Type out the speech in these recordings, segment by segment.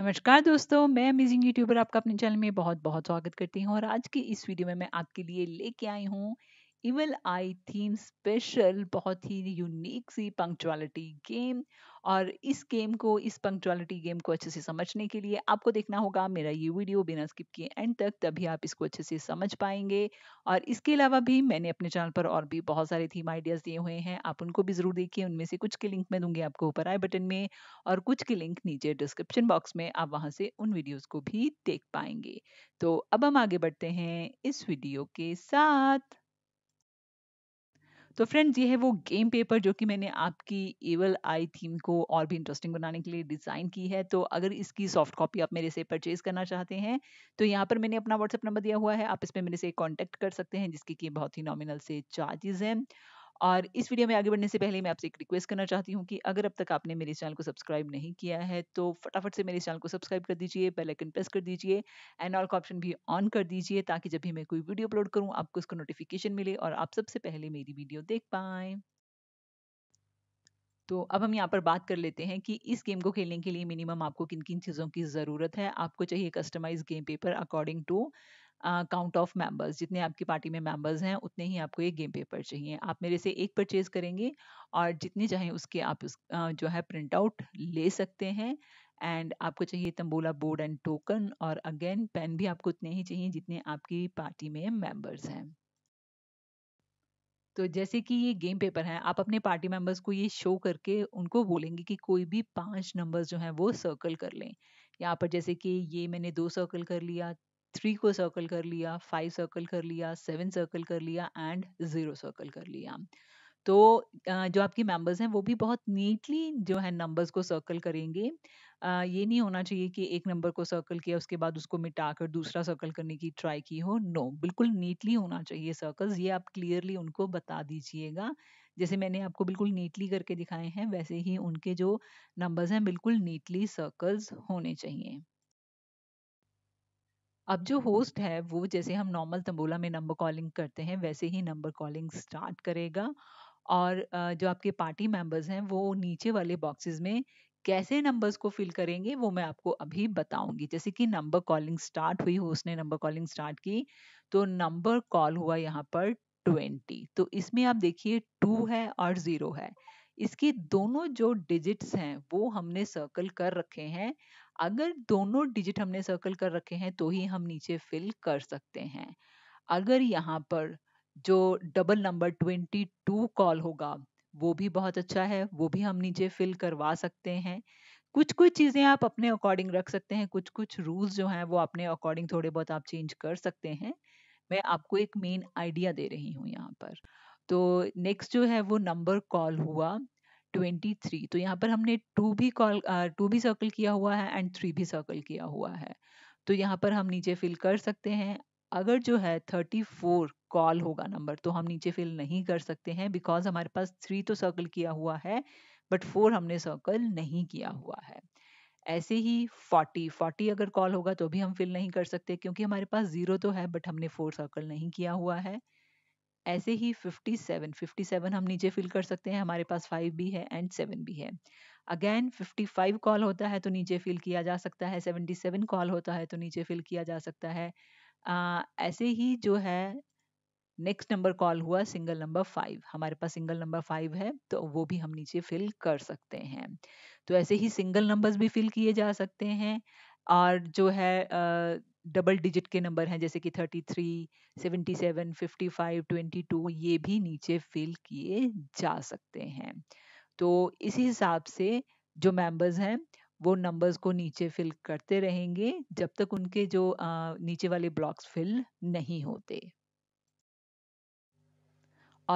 नमस्कार दोस्तों मैं अमेजिंग यूट्यूबर आपका अपने चैनल में बहुत बहुत स्वागत करती हूँ और आज की इस वीडियो में मैं आपके लिए लेके आई हूँ इवल आई थीम स्पेशल बहुत ही यूनिक सी पंक्चुअलिटी गेम और इस गेम को इस पंक्चुअलिटी गेम को अच्छे से समझने के लिए आपको देखना होगा मेरा ये वीडियो बिना स्किप किए एंड तक तभी आप इसको अच्छे से समझ पाएंगे और इसके अलावा भी मैंने अपने चैनल पर और भी बहुत सारे थीम आइडियाज़ दिए हुए हैं आप उनको भी ज़रूर देखिए उनमें से कुछ के लिंक मैं दूंगी आपको ऊपर आई बटन में और कुछ के लिंक नीचे डिस्क्रिप्शन बॉक्स में आप वहाँ से उन वीडियोज़ को भी देख पाएंगे तो अब हम आगे बढ़ते हैं इस वीडियो के साथ तो फ्रेंड्स ये है वो गेम पेपर जो कि मैंने आपकी एवल आई थीम को और भी इंटरेस्टिंग बनाने के लिए डिज़ाइन की है तो अगर इसकी सॉफ्ट कॉपी आप मेरे से परचेज करना चाहते हैं तो यहाँ पर मैंने अपना व्हाट्सअप नंबर दिया हुआ है आप इस पर मेरे से कॉन्टैक्ट कर सकते हैं जिसकी कि बहुत ही नॉमिनल से चार्जेज़ हैं और इस वीडियो में आगे बढ़ने से पहले मैं आपसे एक रिक्वेस्ट करना चाहती हूँ कि अगर अब तक आपने मेरे चैनल को सब्सक्राइब नहीं किया है तो फटाफट से मेरे चैनल को सब्सक्राइब कर दीजिए बेल आइकन प्रेस कर दीजिए एंड ऑल का ऑप्शन भी ऑन कर दीजिए ताकि जब भी मैं कोई वीडियो अपलोड करूँ आपको उसका नोटिफिकेशन मिले और आप सबसे पहले मेरी वीडियो देख पाएँ तो अब हम यहाँ पर बात कर लेते हैं कि इस गेम को खेलने के लिए मिनिमम आपको किन किन चीज़ों की ज़रूरत है आपको चाहिए customize game paper according to count of members जितने आपकी पार्टी में मेंबर्स हैं उतने ही आपको एक गेम पेपर चाहिए आप मेरे से एक परचेज करेंगे और जितने चाहें उसके आप उस uh, जो है प्रिंट आउट ले सकते हैं एंड आपको चाहिए तंबोला बोर्ड एंड टोकन और अगेन पेन भी आपको उतने ही चाहिए जितने आपकी पार्टी में मेंबर्स हैं तो जैसे कि ये गेम पेपर है आप अपने पार्टी मेंबर्स को ये शो करके उनको बोलेंगे कि कोई भी पांच नंबर्स जो हैं वो सर्कल कर लें यहाँ पर जैसे कि ये मैंने दो सर्कल कर लिया थ्री को सर्कल कर लिया फाइव सर्कल कर लिया सेवन सर्कल कर लिया एंड ज़ीरो सर्कल कर लिया तो जो आपकी मेंबर्स हैं वो भी बहुत नीटली जो है नंबर्स को सर्कल करेंगे ये नहीं होना चाहिए कि एक नंबर को सर्कल किया उसके बाद उसको मिटा कर दूसरा सर्कल करने की ट्राई की हो नो बिल्कुल नीटली होना चाहिए सर्कल्स ये आप क्लियरली उनको बता दीजिएगा जैसे मैंने आपको बिल्कुल नीटली करके दिखाए हैं वैसे ही उनके जो नंबर्स हैं बिल्कुल नीटली सर्कल्स होने चाहिए अब जो होस्ट है वो जैसे हम नॉर्मल तंबोला में नंबर कॉलिंग करते हैं वैसे ही नंबर कॉलिंग स्टार्ट करेगा और जो आपके पार्टी मेंबर्स हैं वो नीचे वाले बॉक्सेस में कैसे नंबर्स को फिल करेंगे वो मैं आपको अभी बताऊंगी जैसे कि नंबर कॉलिंग स्टार्ट हुई होस्ट ने नंबर कॉलिंग स्टार्ट की तो नंबर कॉल हुआ यहाँ पर ट्वेंटी तो इसमें आप देखिए टू है और ज़ीरो है इसके दोनों जो डिजिट्स हैं वो हमने सर्कल कर रखे हैं अगर दोनों डिजिट हमने सर्कल कर रखे हैं तो ही हम नीचे फिल कर सकते हैं अगर यहाँ पर जो double number twenty two call होगा वो भी बहुत अच्छा है वो भी हम नीचे फिल करवा सकते हैं कुछ कुछ चीज़ें आप अपने अकॉर्डिंग रख सकते हैं कुछ कुछ रूल्स जो हैं वो अपने अकॉर्डिंग थोड़े बहुत आप चेंज कर सकते हैं मैं आपको एक मेन आइडिया दे रही हूँ यहाँ पर तो नेक्स्ट जो है वो नंबर कॉल हुआ ट्वेंटी थ्री तो यहाँ पर हमने टू भी कॉल टू भी सर्कल किया हुआ है एंड थ्री भी सर्कल किया हुआ है तो यहाँ पर हम नीचे फिल कर सकते हैं अगर जो है थर्टी फोर कॉल होगा नंबर तो हम नीचे फिल नहीं कर सकते हैं बिकॉज हमारे पास थ्री तो सर्कल किया हुआ है बट फोर हमने सर्कल नहीं किया हुआ है ऐसे ही फोर्टी फोर्टी अगर कॉल होगा तो भी हम फिल नहीं कर सकते क्योंकि हमारे पास जीरो तो है बट हमने फोर सर्कल नहीं किया हुआ है ऐसे ही 57 57 हम नीचे फिल कर सकते हैं हमारे पास 5 भी है एंड 7 भी है अगेन 55 कॉल होता है तो नीचे फिल किया जा सकता है 77 कॉल होता है तो नीचे फिल किया जा सकता है आ, ऐसे ही जो है नेक्स्ट नंबर कॉल हुआ सिंगल नंबर फाइव हमारे पास सिंगल नंबर फाइव है तो वो भी हम नीचे फिल कर सकते हैं तो ऐसे ही सिंगल नंबर्स भी फिल किए जा सकते हैं और जो है डबल डिजिट के नंबर हैं जैसे कि 33, 77, 55, 22 ये भी नीचे फिल किए जा सकते हैं तो इसी हिसाब से जो मेंबर्स हैं वो नंबर्स को नीचे फिल करते रहेंगे जब तक उनके जो आ, नीचे वाले ब्लॉक्स फिल नहीं होते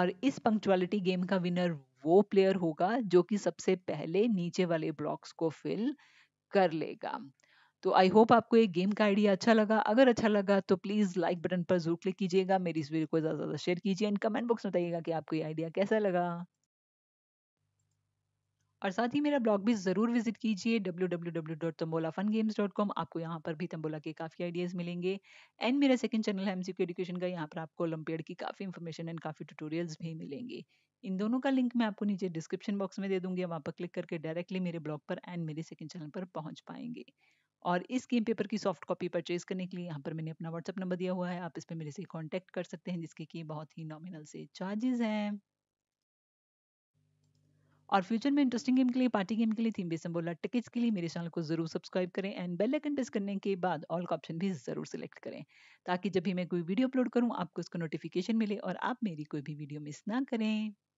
और इस पंक्चुअलिटी गेम का विनर वो प्लेयर होगा जो कि सबसे पहले नीचे वाले ब्लॉक्स को फिल कर लेगा तो आई होप आपको ये गेम का आइडिया अच्छा लगा अगर अच्छा लगा तो प्लीज़ लाइक बटन पर जरूर क्लिक कीजिएगा मेरी इस वीडियो को ज़्यादा से ज़्यादा शेयर कीजिए एंड कमेंट बॉक्स में बताइएगा कि आपको ये आइडिया कैसा लगा और साथ ही मेरा ब्लॉग भी ज़रूर विजिट कीजिए www.tambolafungames.com आपको यहाँ पर भी तंबोला के काफ़ी आइडियाज़ मिलेंगे एंड मेरा सेकंड चैनल है एमसीक्यू एजुकेशन का यहाँ पर आपको ओलम्पियड की काफ़ी इन्फॉर्मेशन एंड काफ़ी ट्यूटोरियल्स भी मिलेंगे इन दोनों का लिंक मैं आपको नीचे डिस्क्रिप्शन बॉक्स में दे दूंगी वहाँ पर क्लिक करके डायरेक्टली मेरे ब्लॉग पर एंड मेरे सेकंड चैनल पर पहुंच पाएंगे और इस गेम पेपर की सॉफ्ट कॉपी परचेज करने के लिए यहाँ पर मैंने अपना व्हाट्सअप नंबर दिया हुआ है आप इस पर मेरे से कॉन्टैक्ट कर सकते हैं जिसके कि बहुत ही नॉमिनल से चार्जेस हैं और फ्यूचर में इंटरेस्टिंग गेम के लिए पार्टी गेम के लिए थीम बेसम बोला टिकट्स के लिए मेरे चैनल को जरूर सब्सक्राइब करें एंड बेल आइकन प्रेस करने के बाद ऑल का ऑप्शन भी जरूर सेलेक्ट करें ताकि जब भी मैं कोई वीडियो अपलोड करूं आपको उसका नोटिफिकेशन मिले और आप मेरी कोई भी वीडियो मिस ना करें